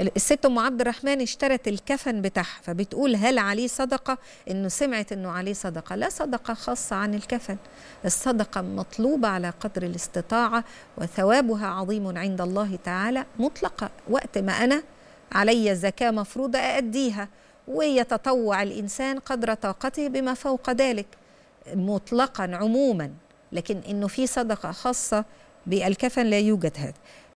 الست ام عبد الرحمن اشترت الكفن بتاعها فبتقول هل عليه صدقه انه سمعت انه عليه صدقه لا صدقه خاصه عن الكفن الصدقه مطلوبه على قدر الاستطاعه وثوابها عظيم عند الله تعالى مطلقه وقت ما انا علي زكاه مفروضه ااديها ويتطوع الانسان قدر طاقته بما فوق ذلك مطلقا عموما لكن انه في صدقه خاصه بالكفن لا يوجد هذا